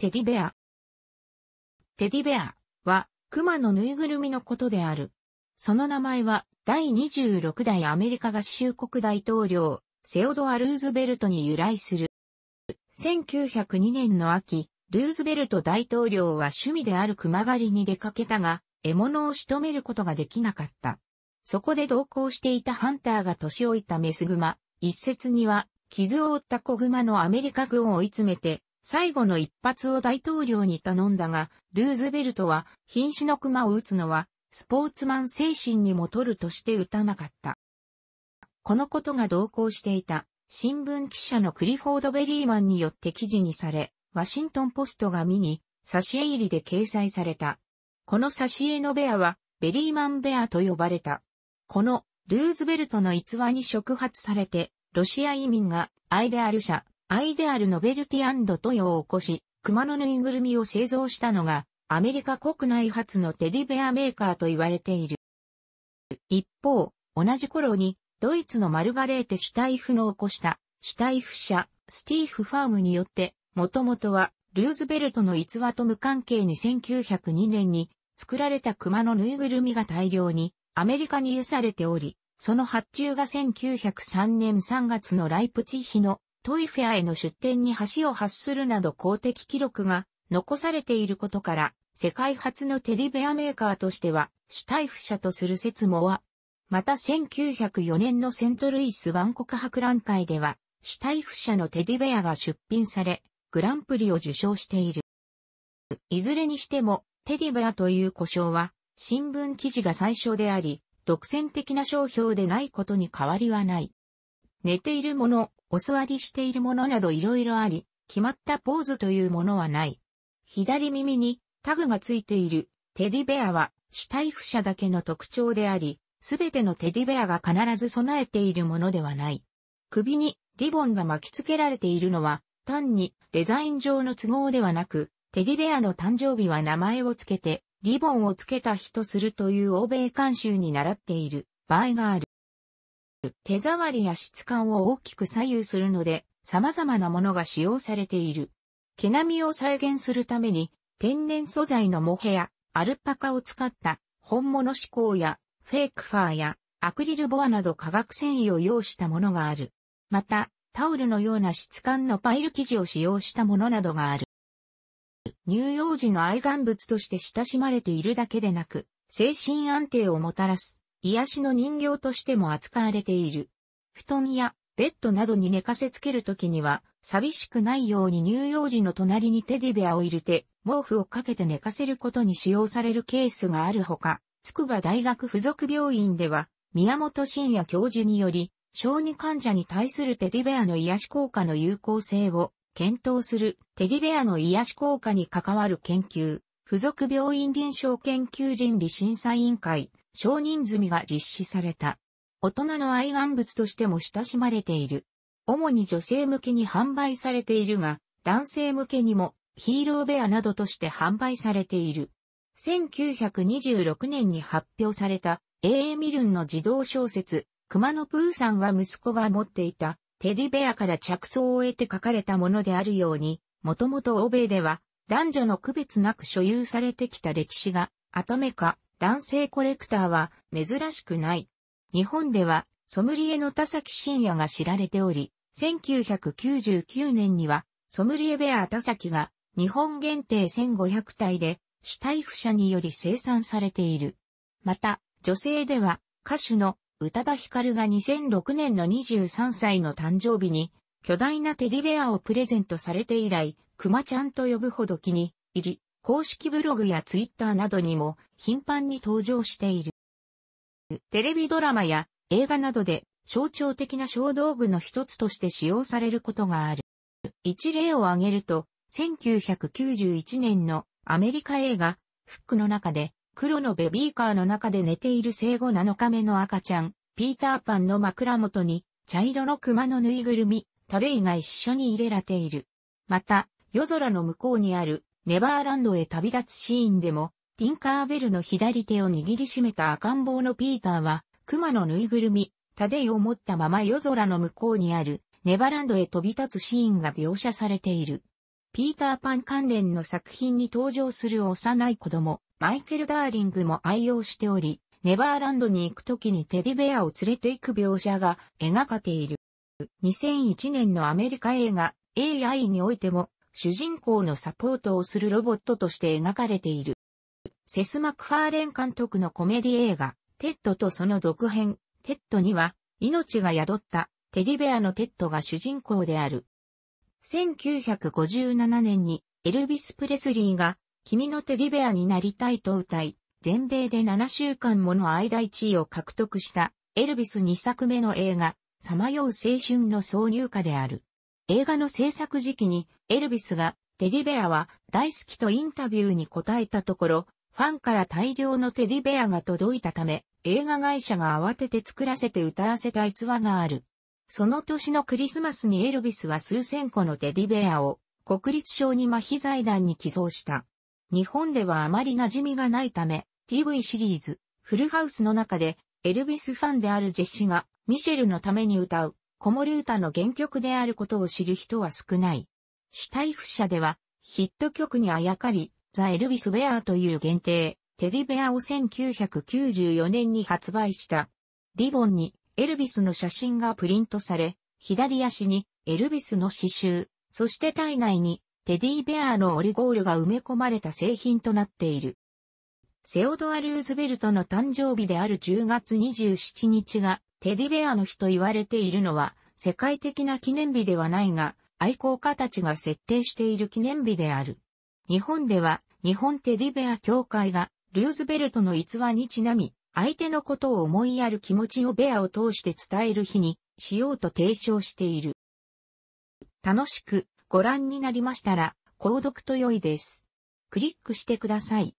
テディベア。テディベアは、熊のぬいぐるみのことである。その名前は、第26代アメリカ合衆国大統領、セオドア・ルーズベルトに由来する。1902年の秋、ルーズベルト大統領は趣味である熊狩りに出かけたが、獲物を仕留めることができなかった。そこで同行していたハンターが年老いたメスグマ、一説には、傷を負った子グマのアメリカ軍を追い詰めて、最後の一発を大統領に頼んだが、ルーズベルトは、瀕死の熊を撃つのは、スポーツマン精神にも取るとして撃たなかった。このことが同行していた、新聞記者のクリフォード・ベリーマンによって記事にされ、ワシントンポストが見に、挿絵入りで掲載された。この挿絵のベアは、ベリーマンベアと呼ばれた。この、ルーズベルトの逸話に触発されて、ロシア移民が、アイデアル社、アイデアルノベルティトヨを起こし、熊のぬいぐるみを製造したのが、アメリカ国内初のテディベアメーカーと言われている。一方、同じ頃に、ドイツのマルガレーテ・シュタイフの起こした、シュタイフ社、スティーフ・ファームによって、もともとは、ルーズベルトの逸話と無関係に1902年に、作られた熊のぬいぐるみが大量に、アメリカに輸されており、その発注が1903年3月のライプチヒのトイフェアへの出展に橋を発するなど公的記録が残されていることから、世界初のテディベアメーカーとしては、主体不者とする説もあ。また1904年のセントルイス万国博覧会では、主体不者のテディベアが出品され、グランプリを受賞している。いずれにしても、テディベアという故障は、新聞記事が最初であり、独占的な商標でないことに変わりはない。寝ているもの、お座りしているものなどいろいろあり、決まったポーズというものはない。左耳にタグがついているテディベアは主体不者だけの特徴であり、すべてのテディベアが必ず備えているものではない。首にリボンが巻き付けられているのは単にデザイン上の都合ではなく、テディベアの誕生日は名前をつけてリボンをつけた日とするという欧米慣習に習っている場合がある。手触りや質感を大きく左右するので、様々なものが使用されている。毛並みを再現するために、天然素材のモヘやアルパカを使った本物志向やフェイクファーやアクリルボアなど化学繊維を要したものがある。また、タオルのような質感のパイル生地を使用したものなどがある。乳幼児の愛玩物として親しまれているだけでなく、精神安定をもたらす癒しの人形としても扱われている。布団やベッドなどに寝かせつけるときには、寂しくないように乳幼児の隣にテディベアを入れて、毛布をかけて寝かせることに使用されるケースがあるほか、筑波大学附属病院では、宮本慎也教授により、小児患者に対するテディベアの癒し効果の有効性を検討するテディベアの癒し効果に関わる研究、附属病院臨床研究倫理審査委員会、承人済みが実施された。大人の愛玩物としても親しまれている。主に女性向けに販売されているが、男性向けにもヒーローベアなどとして販売されている。1926年に発表された A.A. ミルンの児童小説、熊野プーさんは息子が持っていたテディベアから着想を得て書かれたものであるように、もともと欧米では男女の区別なく所有されてきた歴史がアタメか男性コレクターは珍しくない。日本ではソムリエの田崎真也が知られており、1999年にはソムリエベア田崎が日本限定1500体で主体不者により生産されている。また、女性では歌手の宇多田ヒカルが2006年の23歳の誕生日に巨大なテディベアをプレゼントされて以来、クマちゃんと呼ぶほど気に入り、公式ブログやツイッターなどにも頻繁に登場している。テレビドラマや映画などで象徴的な小道具の一つとして使用されることがある。一例を挙げると、1991年のアメリカ映画、フックの中で、黒のベビーカーの中で寝ている生後7日目の赤ちゃん、ピーターパンの枕元に、茶色の熊のぬいぐるみ、タレイが一緒に入れられている。また、夜空の向こうにあるネバーランドへ旅立つシーンでも、ティンカーベルの左手を握りしめた赤ん坊のピーターは、熊のぬいぐるみ、タデイを持ったまま夜空の向こうにある、ネバランドへ飛び立つシーンが描写されている。ピーターパン関連の作品に登場する幼い子供、マイケル・ダーリングも愛用しており、ネバーランドに行く時にテディベアを連れて行く描写が描かれている。2001年のアメリカ映画 AI においても主人公のサポートをするロボットとして描かれている。セス・マクファーレン監督のコメディ映画、テッドとその続編、テッドには、命が宿ったテディベアのテッドが主人公である。1957年にエルビス・プレスリーが君のテディベアになりたいと歌い、全米で7週間もの間1位を獲得したエルビス2作目の映画、さまよう青春の挿入歌である。映画の制作時期に、エルビスが、テディベアは大好きとインタビューに答えたところ、ファンから大量のテディベアが届いたため、映画会社が慌てて作らせて歌わせた逸話がある。その年のクリスマスにエルビスは数千個のテディベアを国立小児麻痺財団に寄贈した。日本ではあまり馴染みがないため、TV シリーズ、フルハウスの中で、エルビスファンであるジェシが、ミシェルのために歌う、子守歌の原曲であることを知る人は少ない。主体不者では、ヒット曲にあやかり、ザ・エルビス・ベアという限定、テディベアを1994年に発売した。リボンにエルビスの写真がプリントされ、左足にエルビスの刺繍、そして体内にテディベアのオリゴールが埋め込まれた製品となっている。セオドア・ルーズベルトの誕生日である10月27日がテディベアの日と言われているのは、世界的な記念日ではないが、愛好家たちが設定している記念日である。日本では、日本テディベア協会が、ルーズベルトの逸話にちなみ、相手のことを思いやる気持ちをベアを通して伝える日にしようと提唱している。楽しくご覧になりましたら、購読と良いです。クリックしてください。